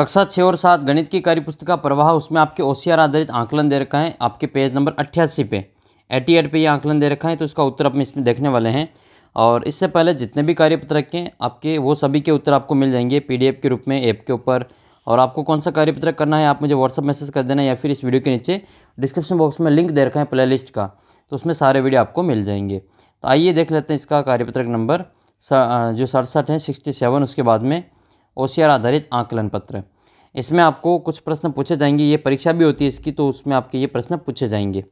कक्षा छः और सात गणित की कार्य पुस्तिका प्रवाह उसमें आपके ओ आधारित आंकलन दे रखा है आपके पेज नंबर अट्ठासी पे एटी एट पर यह आंकलन दे रखा है तो इसका उत्तर आप इसमें देखने वाले हैं और इससे पहले जितने भी कार्यपत्र रखें आपके वो सभी के उत्तर आपको मिल जाएंगे पी के रूप में ऐप के ऊपर और आपको कौन सा कार्यपत्र करना है आप मुझे व्हाट्सअप मैसेज कर देना या फिर इस वीडियो के नीचे डिस्क्रिप्शन बॉक्स में लिंक दे रखा है प्ले का तो उसमें सारे वीडियो आपको मिल जाएंगे तो आइए देख लेते हैं इसका कार्यपत्रक नंबर जो सड़सठ है सिक्सटी सेवन उसके बाद में ओशियर आधारित आकलन पत्र इसमें आपको कुछ प्रश्न पूछे जाएंगे ये परीक्षा भी होती है इसकी तो उसमें आपके ये प्रश्न पूछे जाएंगे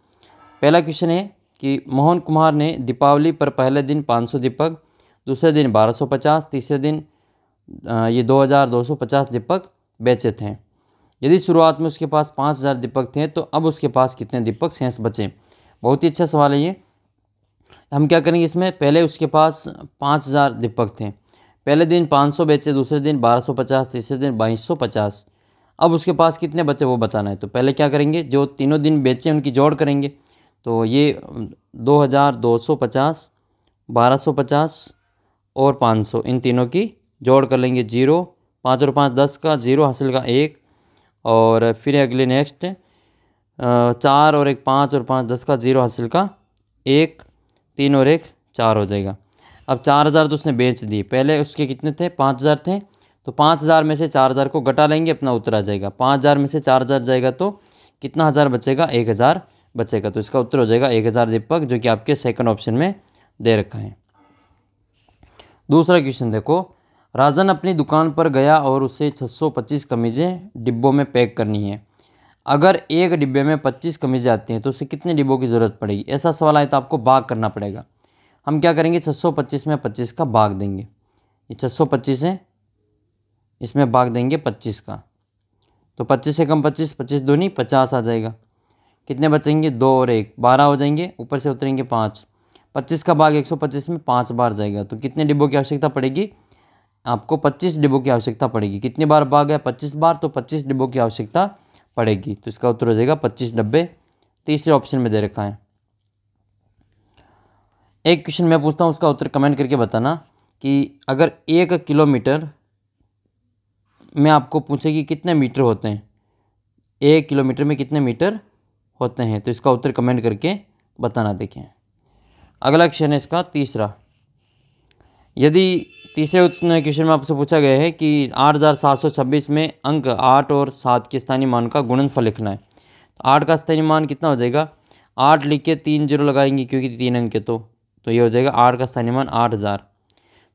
पहला क्वेश्चन है कि मोहन कुमार ने दीपावली पर पहले दिन 500 दीपक दूसरे दिन 1250 तीसरे दिन ये 2250 दीपक बेचे थे यदि शुरुआत में उसके पास 5000 दीपक थे तो अब उसके पास कितने दीपक शेष बचे बहुत ही अच्छा सवाल है ये हम क्या करेंगे इसमें पहले उसके पास पाँच दीपक थे पहले दिन 500 बेचे दूसरे दिन 1250 तीसरे दिन 2250 अब उसके पास कितने बचे वो बताना है तो पहले क्या करेंगे जो तीनों दिन बेचे उनकी जोड़ करेंगे तो ये 2250 1250 और 500 इन तीनों की जोड़ कर लेंगे जीरो पाँच और पाँच दस का जीरो हासिल का एक और फिर अगले नेक्स्ट चार और एक पाँच और पाँच दस का जीरो हासिल का एक तीन और एक चार हो जाएगा अब चार हज़ार तो उसने बेच दी पहले उसके कितने थे पाँच हज़ार थे तो पाँच हज़ार में से चार हज़ार को घटा लेंगे अपना उत्तर आ जाएगा पाँच हज़ार में से चार हज़ार जाएगा तो कितना हज़ार बचेगा एक हज़ार बचेगा तो इसका उत्तर हो जाएगा एक हज़ार दीपक जो कि आपके सेकंड ऑप्शन में दे रखा है दूसरा क्वेश्चन देखो राजन अपनी दुकान पर गया और उसे छः कमीज़ें डिब्बों में पैक करनी है अगर एक डिब्बे में पच्चीस कमीज़ें आती हैं तो उसे कितने डिब्बों की ज़रूरत पड़ेगी ऐसा सवाल आए तो आपको बाग करना पड़ेगा हम क्या करेंगे 625 में 25 का भाग देंगे ये 625 है इसमें भाग देंगे 25 का तो 25 से कम 25 25 दो नहीं पचास आ जाएगा कितने बचेंगे दो और एक बारह हो जाएंगे ऊपर से उतरेंगे पाँच पच्चीस का भाग एक सौ पच्चीस में पाँच बार जाएगा तो कितने डिब्बों की आवश्यकता पड़ेगी आपको पच्चीस डिब्बों की आवश्यकता पड़ेगी कितने बार भाग है पच्चीस बार तो पच्चीस डिब्बों की आवश्यकता पड़ेगी तो इसका उत्तर हो जाएगा पच्चीस डब्बे तीसरे ऑप्शन में दे रखा है एक क्वेश्चन मैं पूछता हूँ उसका उत्तर कमेंट करके बताना कि अगर एक किलोमीटर में आपको पूछे कि कितने मीटर होते हैं एक किलोमीटर में कितने मीटर होते हैं तो इसका उत्तर कमेंट करके बताना देखें अगला क्वेश्चन है इसका तीसरा यदि तीसरे क्वेश्चन में आपसे पूछा गया है कि छब्बीस में अंक आठ और सात के स्थानीय मान का गुणनफल लिखना है तो आठ का स्थानीय मान कितना हो जाएगा आठ लिख के तीन जीरो लगाएंगे क्योंकि तीन अंक है तो तो ये हो जाएगा आर का स्थानीय मान आठ हज़ार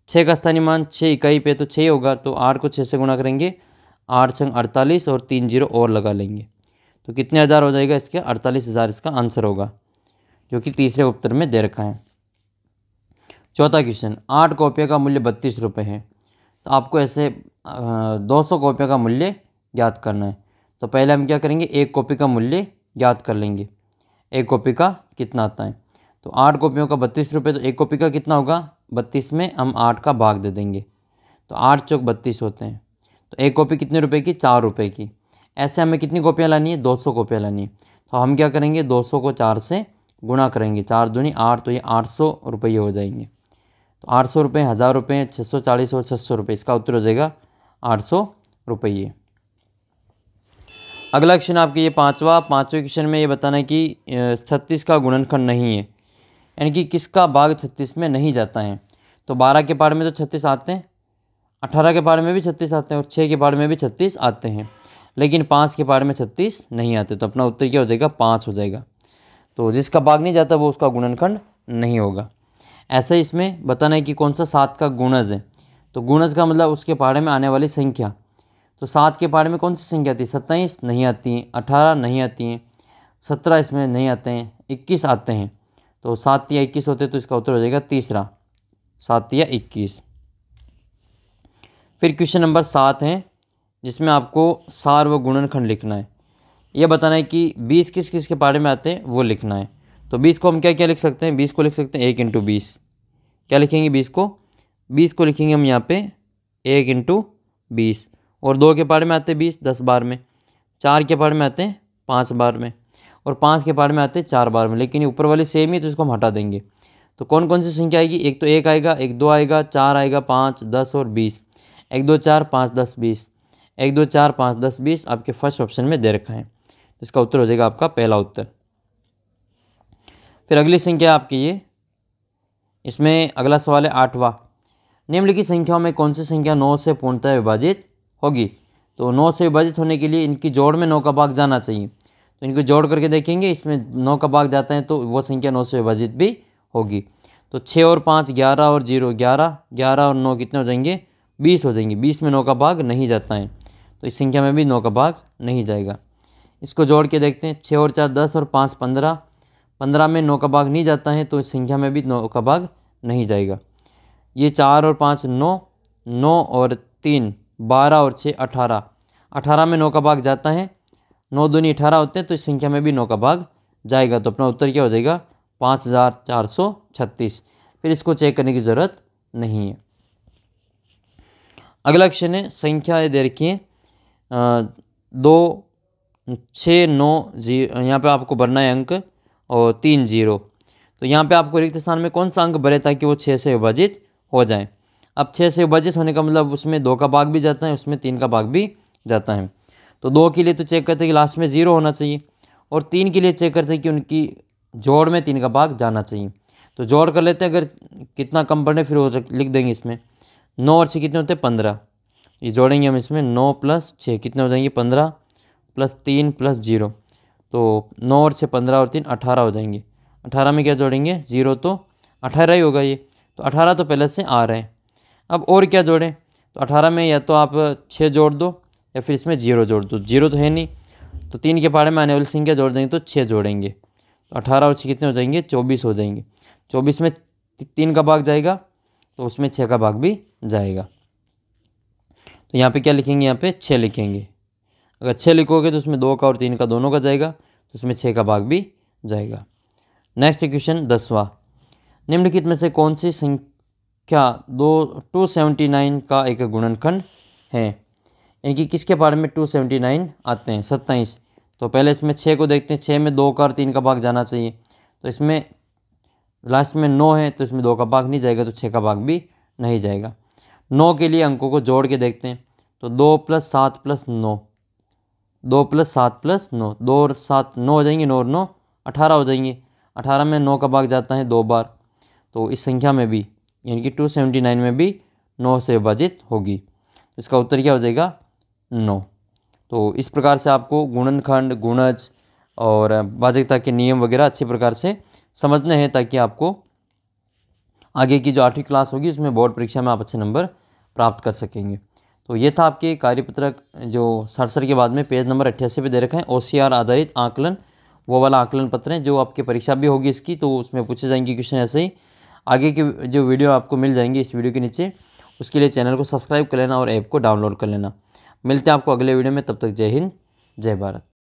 छः का स्थानीय मान छः इकाई पे तो छः होगा तो आर को छः से गुणा करेंगे आठ संग अड़तालीस और तीन जीरो और लगा लेंगे तो कितने हज़ार हो जाएगा इसके अड़तालीस हज़ार इसका आंसर होगा जो कि तीसरे उत्तर में दे रखा है चौथा क्वेश्चन आठ कॉपियों का मूल्य बत्तीस रुपये है तो आपको ऐसे दो सौ कॉपियों का मूल्य ज्ञात करना है तो पहले हम क्या करेंगे एक कॉपी का मूल्य ज्ञात कर लेंगे एक कॉपी का कितना आता है तो आठ कॉपियों का बत्तीस रुपये तो एक कॉपी का कितना होगा बत्तीस में हम आठ का भाग दे देंगे तो आठ चौक बत्तीस होते हैं तो एक कॉपी कितने रुपए की चार रुपए की ऐसे हमें कितनी कॉपियाँ लानी है दो सौ कॉपियाँ लानी है तो हम क्या करेंगे दो सौ को चार से गुणा करेंगे चार दूनी आठ तो ये आठ सौ रुपये हो जाएंगे तो आठ सौ रुपये हज़ार रुपये छः सौ चालीस और छः सौ रुपये इसका उत्तर हो जाएगा आठ सौ रुपये अगला क्वेश्चन आपके ये पाँचवा पाँचवें क्वेश्चन में ये बताना है कि छत्तीस का गुणनखंड नहीं है यानी कि किसका भाग छत्तीस में नहीं जाता है तो बारह के पहाड़ में तो छत्तीस आते हैं अठारह के पहाड़ में भी छत्तीस आते हैं और छः के पहाड़ में भी छत्तीस आते हैं लेकिन पाँच के पहाड़ में छत्तीस नहीं आते तो अपना उत्तर क्या हो जाएगा पाँच हो जाएगा तो जिसका भाग नहीं जाता वो उसका गुणनखंड नहीं होगा ऐसा इसमें बताना है कि कौन सा सात का गुणज है तो गुणज का मतलब उसके पहाड़े में आने वाली संख्या तो सात के पहाड़े में कौन सी संख्या आती है सत्ताईस नहीं आती हैं अठारह नहीं आती हैं सत्रह इसमें नहीं आते हैं इक्कीस आते हैं तो सात या इक्कीस होते तो इसका उत्तर हो जाएगा तीसरा सात या इक्कीस फिर क्वेश्चन नंबर सात है जिसमें आपको सार व गुणनखंड लिखना है यह बताना है कि बीस किस किस के पारे में आते हैं वो लिखना है तो बीस को हम क्या क्या लिख सकते हैं बीस को लिख सकते हैं एक इंटू बीस क्या लिखेंगे बीस को बीस को लिखेंगे हम यहाँ पे एक इंटू बीस और दो के पारे में आते हैं बीस दस बार में चार के पारे में आते हैं पाँच बार में और पाँच के पार में आते हैं चार बार में लेकिन ऊपर वाले सेम ही तो इसको हम हटा देंगे तो कौन कौन सी संख्या आएगी एक तो एक आएगा एक दो आएगा चार आएगा पाँच दस और बीस एक दो चार पाँच दस बीस एक दो चार पाँच दस बीस आपके फर्स्ट ऑप्शन में दे रखा है तो इसका उत्तर हो जाएगा आपका पहला उत्तर फिर अगली संख्या आपकी ये इसमें अगला सवाल है आठवां निम्नलिखित संख्याओं में कौन सी संख्या नौ से पूर्णतः विभाजित होगी तो नौ से विभाजित होने के लिए इनकी जोड़ में नौ का भाग जाना चाहिए तो इनको जोड़ करके देखेंगे इसमें नौ का भाग जाता है तो वो संख्या नौ से विभाजित भी होगी तो छः और पाँच ग्यारह और जीरो ग्यारह ग्यारह और नौ कितने हो जाएंगे बीस हो जाएंगे बीस में नौ का भाग नहीं जाता है तो इस संख्या में भी नौ का भाग नहीं जाएगा इसको जोड़ के देखते हैं छः और चार दस और पाँच पंद्रह पंद्रह में नौ का भाग नहीं जाता है तो इस संख्या में भी नौ का भाग नहीं जाएगा ये चार और पाँच नौ नौ और तीन बारह और छः अठारह अठारह में नौ का भाग जाता है नौ दूनी अठारह होते हैं तो इस संख्या में भी नौ का भाग जाएगा तो अपना उत्तर क्या हो जाएगा पाँच हज़ार चार सौ छत्तीस फिर इसको चेक करने की ज़रूरत नहीं है अगला क्वेश्चन है संख्या दे रखी है दो छः नौ जीरो यहाँ पर आपको भरना है अंक और तीन जीरो तो यहाँ पे आपको रिक्त स्थान में कौन सा अंक भरे ताकि वो छः से विभाजित हो जाए अब छः से विभाजित होने का मतलब उसमें दो का भाग भी जाता है उसमें तीन का भाग भी जाता है तो दो के लिए तो चेक करते हैं कि लास्ट में ज़ीरो होना चाहिए और तीन के लिए चेक करते हैं कि उनकी जोड़ में तीन का भाग जाना चाहिए तो जोड़ कर लेते हैं अगर कितना कम पड़े फिर वो लिख देंगे इसमें नौ और छः कितने होते हैं पंद्रह ये जोड़ेंगे हम इसमें नौ प्लस छः कितने हो जाएंगे पंद्रह प्लस तीन प्लस जीरो तो नौ और छः पंद्रह और तीन अठारह हो जाएंगे अठारह में क्या जोड़ेंगे जीरो तो अठारह ही होगा ये तो अठारह तो पहले से आ रहे हैं अब और क्या जोड़ें तो अठारह में या तो आप छः जोड़ दो या फिर इसमें जीरो जोड़ दो जीरो तो है नहीं तो तीन के पहाड़े में आने वाली संख्या जोड़ देंगे तो छः जोड़ेंगे तो अठारह और छः कितने हो जाएंगे चौबीस हो जाएंगे चौबीस में तीन का भाग जाएगा तो उसमें छः का भाग भी जाएगा तो यहाँ पे क्या लिखेंगे यहाँ पे छः लिखेंगे अगर छः लिखोगे तो उसमें दो का और तीन का दोनों का जाएगा तो उसमें छः का भाग भी जाएगा नेक्स्ट क्वेश्चन दसवा निम्नलिखित में से कौन सी संख्या दो टू सेवेंटी नाइन का एक गुणनखंड है इनकी किसके बारे में टू सेवेंटी नाइन आते हैं सत्ताईस तो पहले इसमें छः को देखते हैं छः में दो का और तीन का भाग जाना चाहिए तो इसमें लास्ट में नौ है तो इसमें दो का भाग नहीं जाएगा तो छः का भाग भी नहीं जाएगा नौ के लिए अंकों को जोड़ के देखते हैं तो दो प्लस सात प्लस नौ दो प्लस सात प्लस नौ दो और सात नौ हो जाएंगे नौ और नौ अठारह हो जाएंगे अठारह में नौ का भाग जाता है दो बार तो इस संख्या में भी यानी कि टू सेवेंटी नाइन में भी नौ से विभाजित होगी तो इसका उत्तर क्या हो जाएगा नौ तो इस प्रकार से आपको गुणनखंड गुणज और बाजकता के नियम वगैरह अच्छे प्रकार से समझने हैं ताकि आपको आगे की जो आठवीं क्लास होगी उसमें बोर्ड परीक्षा में आप अच्छे नंबर प्राप्त कर सकेंगे तो ये था आपके कार्यपत्रक जो सड़सठ के बाद में पेज नंबर अट्ठासी पे दे रखा है ओ आधारित आकलन वो वाला आकलन पत्र है जो आपकी परीक्षा भी होगी इसकी तो उसमें पूछे जाएंगे क्वेश्चन ऐसे ही आगे के जो वीडियो आपको मिल जाएंगे इस वीडियो के नीचे उसके लिए चैनल को सब्सक्राइब कर लेना और ऐप को डाउनलोड कर लेना मिलते हैं आपको अगले वीडियो में तब तक जय हिंद जय भारत